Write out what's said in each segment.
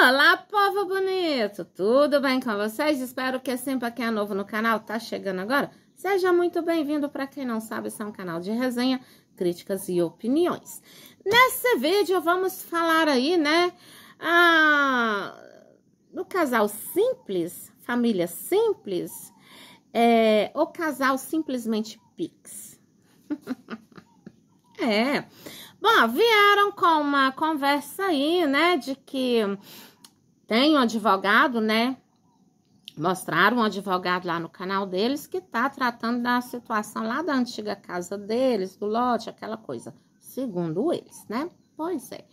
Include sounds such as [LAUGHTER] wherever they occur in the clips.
Olá, povo bonito! Tudo bem com vocês? Espero que sempre quem é novo no canal, tá chegando agora? Seja muito bem-vindo, para quem não sabe, esse é um canal de resenha, críticas e opiniões. Nesse vídeo vamos falar aí, né, Ah, do casal simples, família simples, é... o casal simplesmente Pix. [LAUGHS] é, Bom, vieram com uma conversa aí, né, de que tem um advogado, né? Mostraram um advogado lá no canal deles que tá tratando da situação lá da antiga casa deles, do lote, aquela coisa, segundo eles, né? Pois é.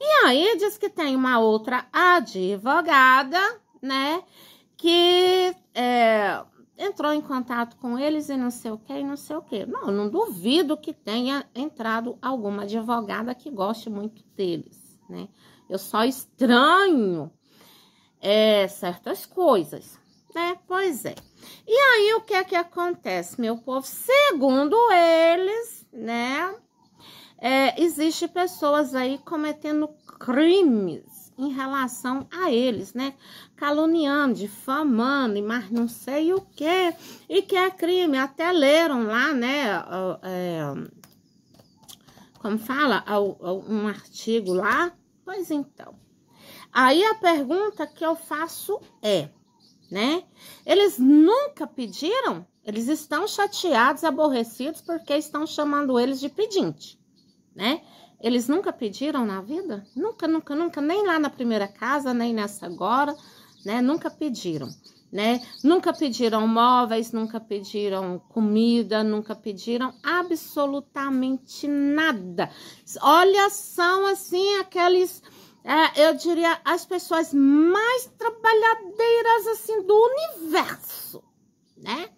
E aí diz que tem uma outra advogada, né? Que é, entrou em contato com eles e não sei o que, e não sei o que. Não, não duvido que tenha entrado alguma advogada que goste muito deles, né? Eu só estranho é, certas coisas, né? Pois é. E aí, o que é que acontece, meu povo? Segundo eles, né? É, existe pessoas aí cometendo crimes em relação a eles, né? Caluniando, difamando, mas não sei o que. E que é crime. Até leram lá, né? É, como fala? Um artigo lá. Pois então. Aí a pergunta que eu faço é, né? Eles nunca pediram? Eles estão chateados, aborrecidos, porque estão chamando eles de pedinte, né? Eles nunca pediram na vida? Nunca, nunca, nunca, nem lá na primeira casa, nem nessa agora, né? Nunca pediram, né? Nunca pediram móveis, nunca pediram comida, nunca pediram absolutamente nada. Olha, são assim aqueles é, eu diria, as pessoas mais trabalhadeiras assim do universo, né?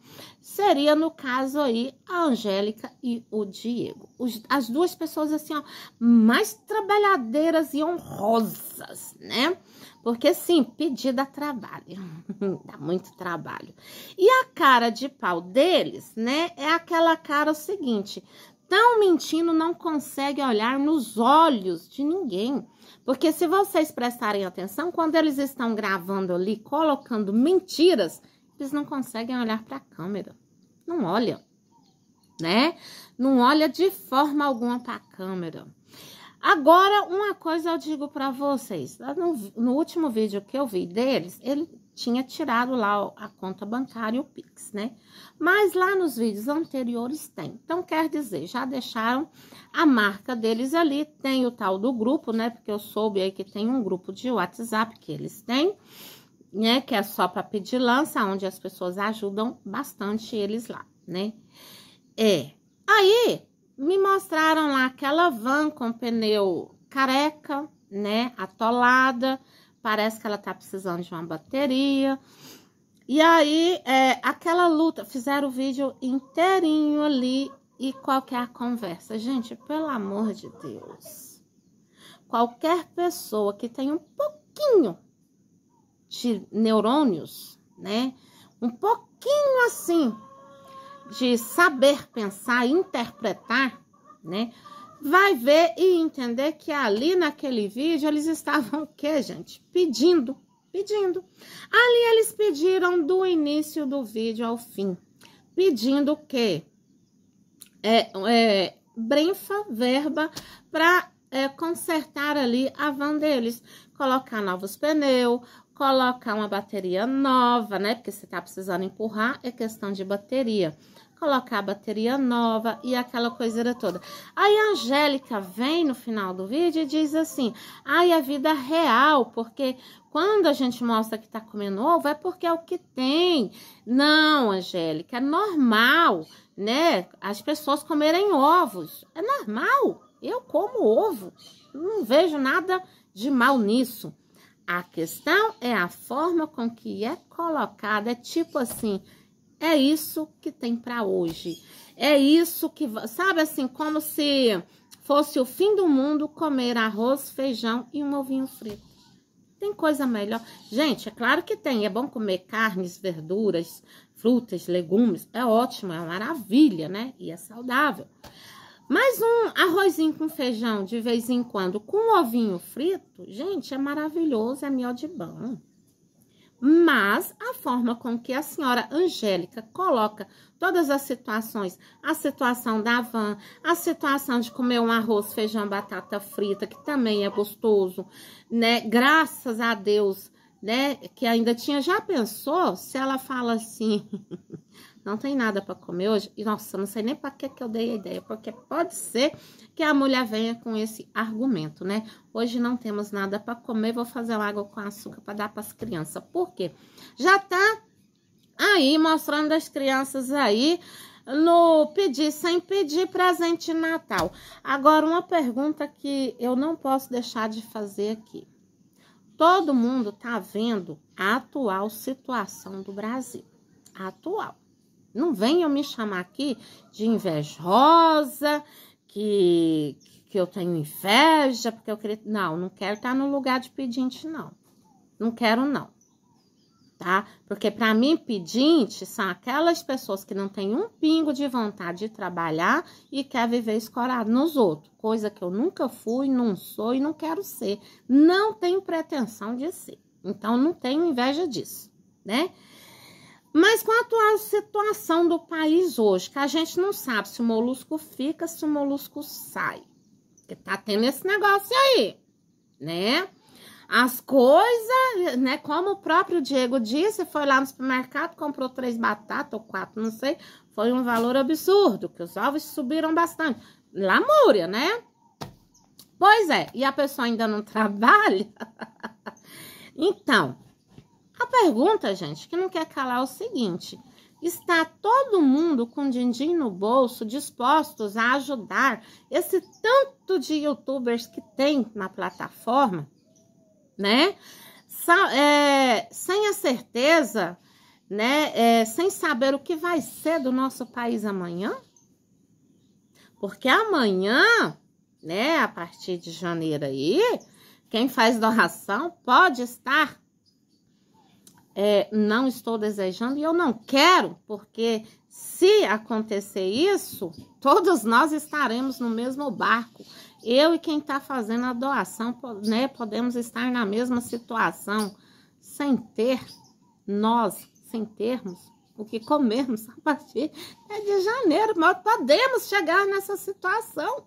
seria no caso aí a Angélica e o Diego. Os, as duas pessoas assim, ó, mais trabalhadeiras e honrosas, né? Porque sim, pedir dá trabalho, [LAUGHS] dá muito trabalho. E a cara de pau deles, né, é aquela cara o seguinte, tão mentindo não consegue olhar nos olhos de ninguém. Porque se vocês prestarem atenção, quando eles estão gravando ali, colocando mentiras, eles não conseguem olhar para a câmera não olha, né? Não olha de forma alguma para a câmera. Agora, uma coisa eu digo para vocês. No, no, último vídeo que eu vi deles, ele tinha tirado lá a conta bancária e o Pix, né? Mas lá nos vídeos anteriores tem. Então, quer dizer, já deixaram a marca deles ali. Tem o tal do grupo, né? Porque eu soube aí que tem um grupo de WhatsApp que eles têm né? Que é só para pedir lança, onde as pessoas ajudam bastante eles lá, né? É. Aí me mostraram lá aquela van com pneu careca, né? Atolada. Parece que ela tá precisando de uma bateria. E aí, é, aquela luta, fizeram o vídeo inteirinho ali e qualquer é conversa. Gente, pelo amor de Deus. Qualquer pessoa que tem um pouquinho de neurônios, né? Um pouquinho assim de saber pensar, interpretar, né? Vai ver e entender que ali naquele vídeo eles estavam [LAUGHS] o quê, gente? Pedindo, pedindo. Ali eles pediram do início do vídeo ao fim. Pedindo o quê? É, é, brenfa, verba, para é, consertar ali a van deles. Colocar novos pneus, colocar uma bateria nova, né? Porque você tá precisando empurrar, é questão de bateria. Colocar a bateria nova e aquela coisa toda. Aí a Angélica vem no final do vídeo e diz assim: ai, ah, a vida é real, porque quando a gente mostra que tá comendo ovo é porque é o que tem. Não, Angélica, é normal, né? As pessoas comerem ovos. É normal. Eu como ovo. Não vejo nada de mal nisso. A questão é a forma com que é colocada, é tipo assim, é isso que tem para hoje. É isso que, sabe assim, como se fosse o fim do mundo comer arroz, feijão e um ovinho frito. Tem coisa melhor. Gente, é claro que tem. É bom comer carnes, verduras, frutas, legumes. É ótimo, é uma maravilha, né? E é saudável. Mas um arrozinho com feijão de vez em quando, com um ovinho frito, gente, é maravilhoso, é mel de bom. Mas a forma com que a senhora Angélica coloca todas as situações, a situação da van, a situação de comer um arroz, feijão, batata frita, que também é gostoso, né? Graças a Deus, né? Que ainda tinha. Já pensou se ela fala assim? [LAUGHS] não tem nada para comer hoje. E, nossa, não sei nem para que, que eu dei a ideia, porque pode ser que a mulher venha com esse argumento, né? Hoje não temos nada para comer, vou fazer água com açúcar para dar para as crianças. Por quê? Já tá aí mostrando as crianças aí no pedir sem pedir presente de Natal. Agora, uma pergunta que eu não posso deixar de fazer aqui. Todo mundo tá vendo a atual situação do Brasil. A atual. Não venham me chamar aqui de invejosa, que, que eu tenho inveja, porque eu queria. Não, não quero estar no lugar de pedinte, não. Não quero, não. Tá? Porque para mim, pedinte são aquelas pessoas que não têm um pingo de vontade de trabalhar e quer viver escorado nos outros, coisa que eu nunca fui, não sou e não quero ser. Não tenho pretensão de ser. Então, não tenho inveja disso, né? Mas com a atual situação do país hoje, que a gente não sabe se o molusco fica, se o molusco sai. Que tá tendo esse negócio aí, né? As coisas, né? Como o próprio Diego disse, foi lá no supermercado, comprou três batatas ou quatro, não sei. Foi um valor absurdo, que os ovos subiram bastante. Lamúria, né? Pois é, e a pessoa ainda não [LAUGHS] trabalha? então, a pergunta, gente, que não quer calar é o seguinte: está todo mundo com din-din no bolso, dispostos a ajudar esse tanto de youtubers que tem na plataforma, né? É, sem a certeza, né? É, sem saber o que vai ser do nosso país amanhã? Porque amanhã, né, a partir de janeiro aí, quem faz doação pode estar é, não estou desejando e eu não quero, porque se acontecer isso, todos nós estaremos no mesmo barco. Eu e quem está fazendo a doação, né, podemos estar na mesma situação, sem ter nós, sem termos o que comermos a partir de janeiro, nós podemos chegar nessa situação.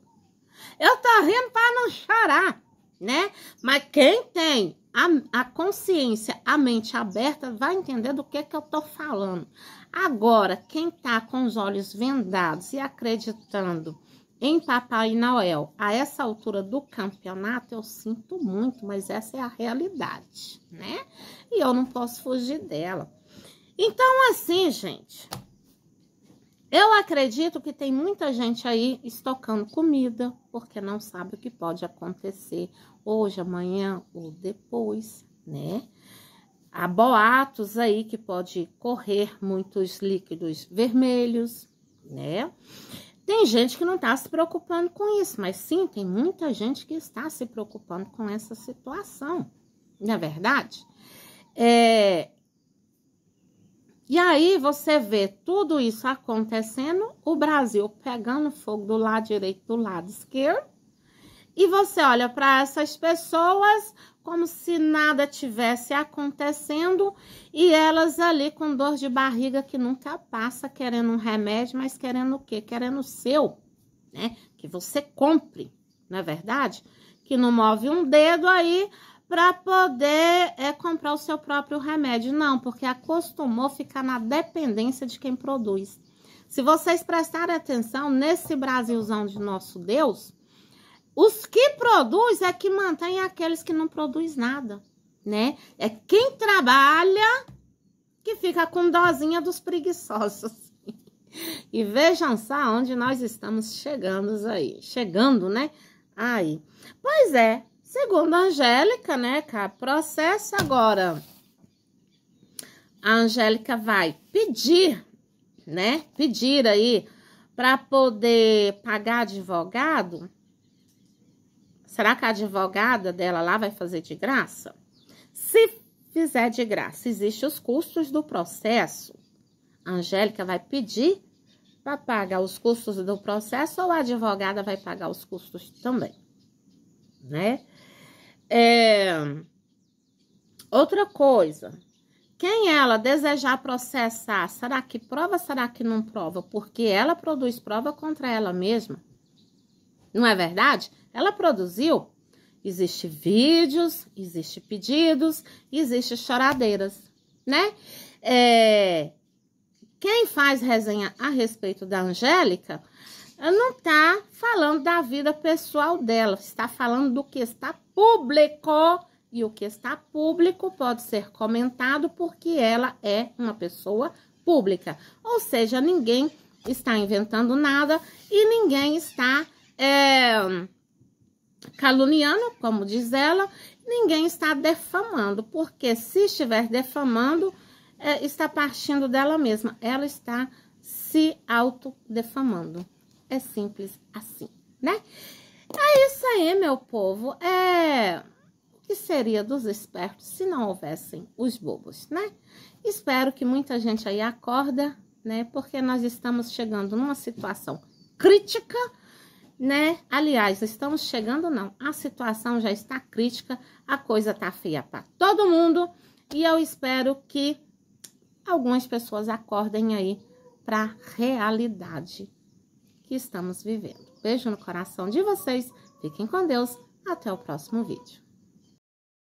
Eu tô rindo para não chorar, né? Mas quem tem a, a consciência, a mente aberta, vai entender do que, que eu estou falando. Agora, quem está com os olhos vendados e acreditando em Papai Noel a essa altura do campeonato, eu sinto muito, mas essa é a realidade, né? E eu não posso fugir dela. Então, assim, gente, eu acredito que tem muita gente aí estocando comida porque não sabe o que pode acontecer hoje, amanhã ou depois, né? Há boatos aí que pode correr muitos líquidos vermelhos, né? Tem gente que não está se preocupando com isso, mas sim, tem muita gente que está se preocupando com essa situação, não é verdade? É, e aí você vê tudo isso acontecendo, o Brasil pegando fogo do lado direito, do lado esquerdo, e você olha para essas pessoas como se nada tivesse acontecendo e elas ali com dor de barriga que nunca passa, querendo um remédio, mas querendo o quê? Querendo o seu, né? Que você compre, não é verdade? Que não move um dedo aí, para poder é, comprar o seu próprio remédio. Não, porque acostumou ficar na dependência de quem produz. Se vocês prestarem atenção nesse Brasilzão de nosso Deus, os que produz é que mantém aqueles que não produz nada, né? É quem trabalha que fica com dozinha dos preguiçosos. E vejam só onde nós estamos chegando aí, chegando, né? Aí. Pois é, Segundo a Angélica, né, cara, processo agora. A Angélica vai pedir, né, pedir aí para poder pagar advogado. Será que a advogada dela lá vai fazer de graça? Se fizer de graça, existem os custos do processo. A Angélica vai pedir para pagar os custos do processo ou a advogada vai pagar os custos também, né? É... Outra coisa, quem ela desejar processar, será que prova, será que não prova? Porque ela produz prova contra ela mesma. Não é verdade? Ela produziu. Existem vídeos, existem pedidos, existem choradeiras, né? É... Quem faz resenha a respeito da Angélica ela não está falando da vida pessoal dela, está falando do que está público. E o que está público pode ser comentado porque ela é uma pessoa pública. Ou seja, ninguém está inventando nada e ninguém está é, caluniando, como diz ela, ninguém está defamando, porque se estiver defamando, é, está partindo dela mesma. Ela está se autodefamando. É simples assim, né? É isso aí, meu povo. É que seria dos espertos se não houvessem os bobos, né? Espero que muita gente aí acorda, né? Porque nós estamos chegando numa situação crítica, né? Aliás, estamos chegando não. A situação já está crítica, a coisa tá feia para todo mundo e eu espero que algumas pessoas acordem aí para realidade que estamos vivendo. Beijo no coração de vocês, fiquem com Deus, até o próximo vídeo.